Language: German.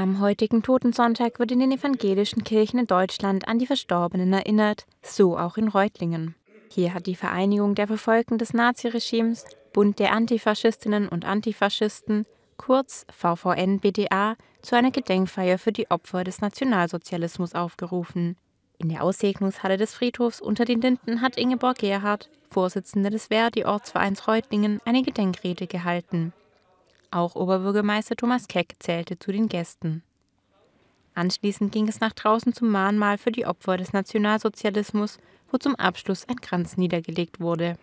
Am heutigen Totensonntag wird in den evangelischen Kirchen in Deutschland an die Verstorbenen erinnert, so auch in Reutlingen. Hier hat die Vereinigung der Verfolgten des Naziregimes, Bund der Antifaschistinnen und Antifaschisten, kurz VVN-BDA, zu einer Gedenkfeier für die Opfer des Nationalsozialismus aufgerufen. In der Aussegnungshalle des Friedhofs unter den Linden hat Ingeborg Gerhardt, Vorsitzende des Verdi-Ortsvereins Reutlingen, eine Gedenkrede gehalten. Auch Oberbürgermeister Thomas Keck zählte zu den Gästen. Anschließend ging es nach draußen zum Mahnmal für die Opfer des Nationalsozialismus, wo zum Abschluss ein Kranz niedergelegt wurde.